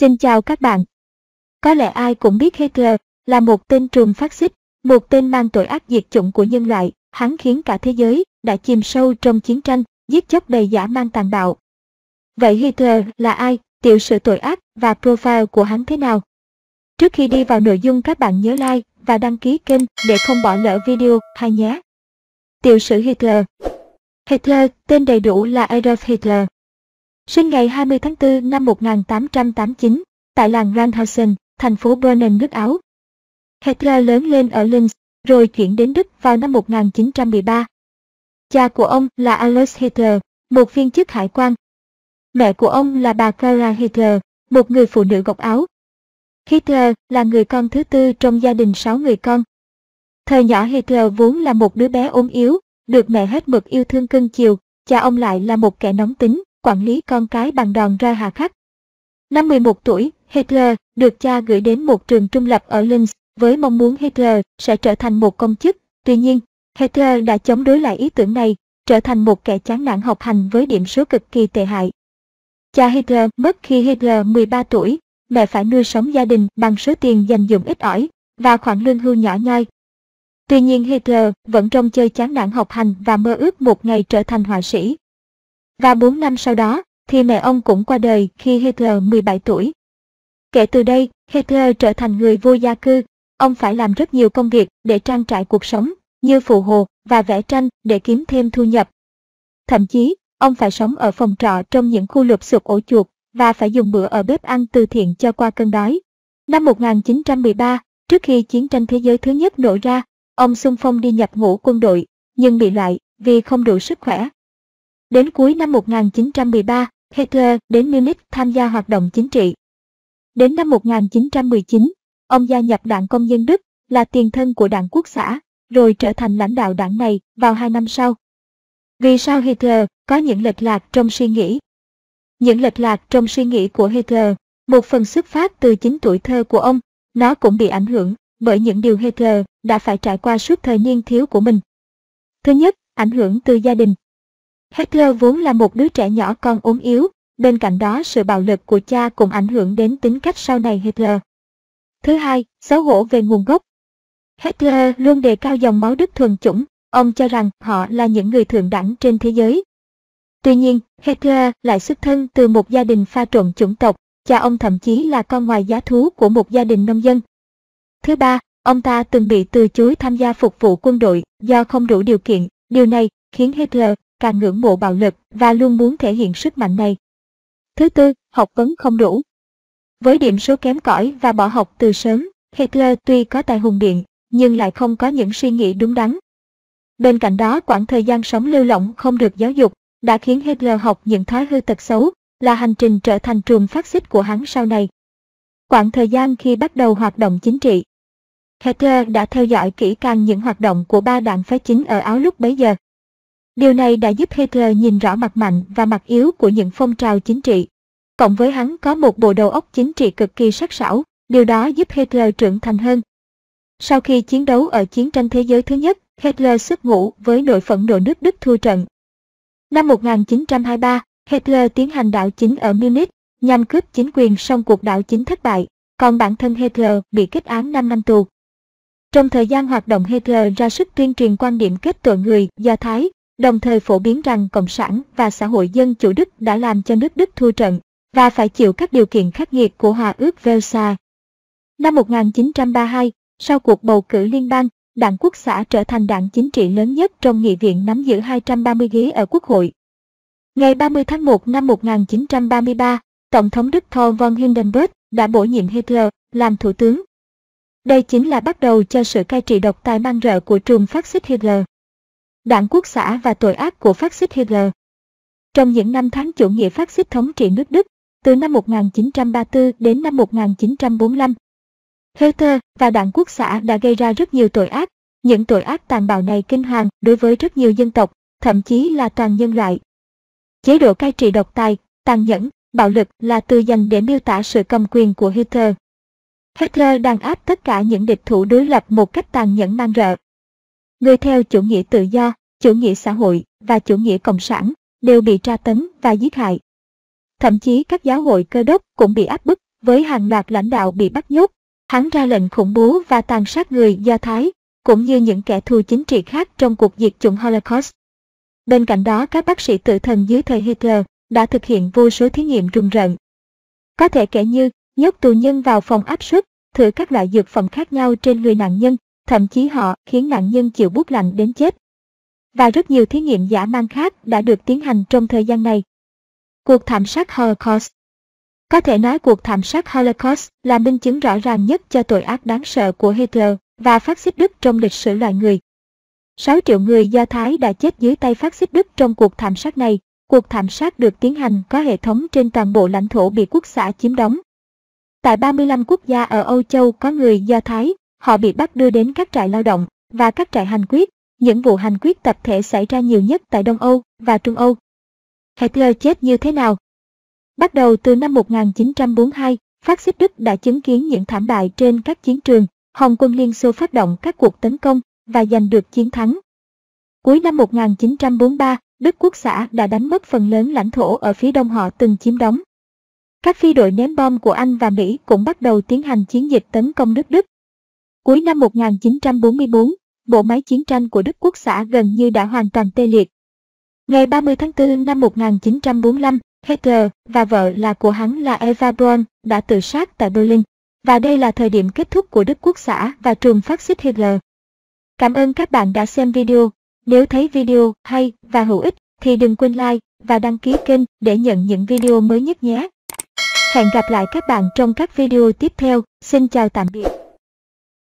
Xin chào các bạn. Có lẽ ai cũng biết Hitler là một tên trùm phát xít, một tên mang tội ác diệt chủng của nhân loại, hắn khiến cả thế giới đã chìm sâu trong chiến tranh, giết chóc đầy dã man tàn bạo. Vậy Hitler là ai, tiểu sự tội ác và profile của hắn thế nào? Trước khi đi vào nội dung các bạn nhớ like và đăng ký kênh để không bỏ lỡ video hay nhé. Tiểu sử Hitler Hitler, tên đầy đủ là Adolf Hitler, sinh ngày 20 tháng 4 năm 1889 tại làng Randhausen, thành phố Berlin, nước Áo. Hitler lớn lên ở Linz, rồi chuyển đến Đức vào năm 1913. Cha của ông là Alois Hitler, một viên chức hải quan. Mẹ của ông là bà Clara Hitler, một người phụ nữ gốc Áo. Hitler là người con thứ tư trong gia đình sáu người con. Thời nhỏ Hitler vốn là một đứa bé ốm yếu, được mẹ hết mực yêu thương cưng chiều, cha ông lại là một kẻ nóng tính, quản lý con cái bằng đòn roi hà khắc. Năm 11 tuổi, Hitler được cha gửi đến một trường trung lập ở Linz với mong muốn Hitler sẽ trở thành một công chức. Tuy nhiên, Hitler đã chống đối lại ý tưởng này, trở thành một kẻ chán nản học hành với điểm số cực kỳ tệ hại. Cha Hitler mất khi Hitler 13 tuổi, mẹ phải nuôi sống gia đình bằng số tiền dành dụng ít ỏi và khoản lương hưu nhỏ nhoi. Tuy nhiên Hitler vẫn trông chơi chán nản học hành và mơ ước một ngày trở thành họa sĩ. Và 4 năm sau đó, thì mẹ ông cũng qua đời khi Hitler 17 tuổi. Kể từ đây, Hitler trở thành người vô gia cư. Ông phải làm rất nhiều công việc để trang trải cuộc sống, như phụ hồ và vẽ tranh để kiếm thêm thu nhập. Thậm chí, ông phải sống ở phòng trọ trong những khu lụp sụp ổ chuột và phải dùng bữa ở bếp ăn từ thiện cho qua cơn đói. Năm 1913, trước khi chiến tranh thế giới thứ nhất nổ ra, ông xung phong đi nhập ngũ quân đội, nhưng bị loại vì không đủ sức khỏe. Đến cuối năm 1913, Hitler đến Munich tham gia hoạt động chính trị. Đến năm 1919, ông gia nhập đảng công nhân Đức, là tiền thân của đảng quốc xã, rồi trở thành lãnh đạo đảng này vào hai năm sau. Vì sao Hitler có những lệch lạc trong suy nghĩ? Những lệch lạc trong suy nghĩ của Hitler, một phần xuất phát từ chính tuổi thơ của ông, nó cũng bị ảnh hưởng bởi những điều Hitler đã phải trải qua suốt thời niên thiếu của mình. Thứ nhất, ảnh hưởng từ gia đình. Hitler vốn là một đứa trẻ nhỏ con ốm yếu, bên cạnh đó sự bạo lực của cha cũng ảnh hưởng đến tính cách sau này Hitler. Thứ hai, xấu hổ về nguồn gốc. Hitler luôn đề cao dòng máu Đức thuần chủng, ông cho rằng họ là những người thượng đẳng trên thế giới. Tuy nhiên, Hitler lại xuất thân từ một gia đình pha trộn chủng tộc, cha ông thậm chí là con ngoài giá thú của một gia đình nông dân. Thứ ba, ông ta từng bị từ chối tham gia phục vụ quân đội do không đủ điều kiện, điều này khiến Hitler càng ngưỡng mộ bạo lực và luôn muốn thể hiện sức mạnh này. Thứ tư, học vấn không đủ. Với điểm số kém cỏi và bỏ học từ sớm, Hitler tuy có tài hùng biện, nhưng lại không có những suy nghĩ đúng đắn. Bên cạnh đó, quãng thời gian sống lưu lỏng không được giáo dục đã khiến Hitler học những thói hư tật xấu, là hành trình trở thành trùm phát xít của hắn sau này. Quãng thời gian khi bắt đầu hoạt động chính trị, Hitler đã theo dõi kỹ càng những hoạt động của ba đảng phái chính ở Áo lúc bấy giờ Điều này đã giúp Hitler nhìn rõ mặt mạnh và mặt yếu của những phong trào chính trị. Cộng với hắn có một bộ đầu óc chính trị cực kỳ sắc sảo, điều đó giúp Hitler trưởng thành hơn. Sau khi chiến đấu ở chiến tranh thế giới thứ nhất, Hitler xuất ngũ với nội phận nộ nước Đức thua trận. Năm 1923, Hitler tiến hành đảo chính ở Munich nhằm cướp chính quyền song cuộc đảo chính thất bại, còn bản thân Hitler bị kết án 5 năm tù. Trong thời gian hoạt động Hitler ra sức tuyên truyền quan điểm kết tội người Do Thái đồng thời phổ biến rằng Cộng sản và xã hội dân chủ Đức đã làm cho nước Đức thua trận và phải chịu các điều kiện khắc nghiệt của Hòa ước Versailles. Năm 1932, sau cuộc bầu cử liên bang, đảng quốc xã trở thành đảng chính trị lớn nhất trong nghị viện nắm giữ 230 ghế ở quốc hội. Ngày 30 tháng 1 năm 1933, Tổng thống Đức Thor von Hindenburg đã bổ nhiệm Hitler làm thủ tướng. Đây chính là bắt đầu cho sự cai trị độc tài mang rợ của trùm phát xít Hitler đảng quốc xã và tội ác của phát xít Hitler. Trong những năm tháng chủ nghĩa phát xít thống trị nước Đức, từ năm 1934 đến năm 1945, Hitler và đảng quốc xã đã gây ra rất nhiều tội ác. Những tội ác tàn bạo này kinh hoàng đối với rất nhiều dân tộc, thậm chí là toàn nhân loại. Chế độ cai trị độc tài, tàn nhẫn, bạo lực là từ dành để miêu tả sự cầm quyền của Hitler. Hitler đàn áp tất cả những địch thủ đối lập một cách tàn nhẫn man rợ người theo chủ nghĩa tự do, chủ nghĩa xã hội và chủ nghĩa cộng sản đều bị tra tấn và giết hại. Thậm chí các giáo hội cơ đốc cũng bị áp bức với hàng loạt lãnh đạo bị bắt nhốt. Hắn ra lệnh khủng bố và tàn sát người Do Thái, cũng như những kẻ thù chính trị khác trong cuộc diệt chủng Holocaust. Bên cạnh đó các bác sĩ tự thần dưới thời Hitler đã thực hiện vô số thí nghiệm rùng rợn. Có thể kể như nhốt tù nhân vào phòng áp suất, thử các loại dược phẩm khác nhau trên người nạn nhân thậm chí họ khiến nạn nhân chịu bút lạnh đến chết. Và rất nhiều thí nghiệm giả mang khác đã được tiến hành trong thời gian này. Cuộc thảm sát Holocaust Có thể nói cuộc thảm sát Holocaust là minh chứng rõ ràng nhất cho tội ác đáng sợ của Hitler và phát xít Đức trong lịch sử loài người. 6 triệu người Do Thái đã chết dưới tay phát xít Đức trong cuộc thảm sát này. Cuộc thảm sát được tiến hành có hệ thống trên toàn bộ lãnh thổ bị quốc xã chiếm đóng. Tại 35 quốc gia ở Âu Châu có người Do Thái, họ bị bắt đưa đến các trại lao động và các trại hành quyết. Những vụ hành quyết tập thể xảy ra nhiều nhất tại Đông Âu và Trung Âu. Hitler chết như thế nào? Bắt đầu từ năm 1942, phát xít Đức đã chứng kiến những thảm bại trên các chiến trường, Hồng quân Liên Xô phát động các cuộc tấn công và giành được chiến thắng. Cuối năm 1943, Đức Quốc xã đã đánh mất phần lớn lãnh thổ ở phía đông họ từng chiếm đóng. Các phi đội ném bom của Anh và Mỹ cũng bắt đầu tiến hành chiến dịch tấn công nước Đức, Cuối năm 1944, bộ máy chiến tranh của Đức Quốc xã gần như đã hoàn toàn tê liệt. Ngày 30 tháng 4 năm 1945, Hitler và vợ là của hắn là Eva Braun đã tự sát tại Berlin, và đây là thời điểm kết thúc của Đức Quốc xã và trường phát xít Hitler. Cảm ơn các bạn đã xem video. Nếu thấy video hay và hữu ích thì đừng quên like và đăng ký kênh để nhận những video mới nhất nhé. Hẹn gặp lại các bạn trong các video tiếp theo. Xin chào tạm biệt.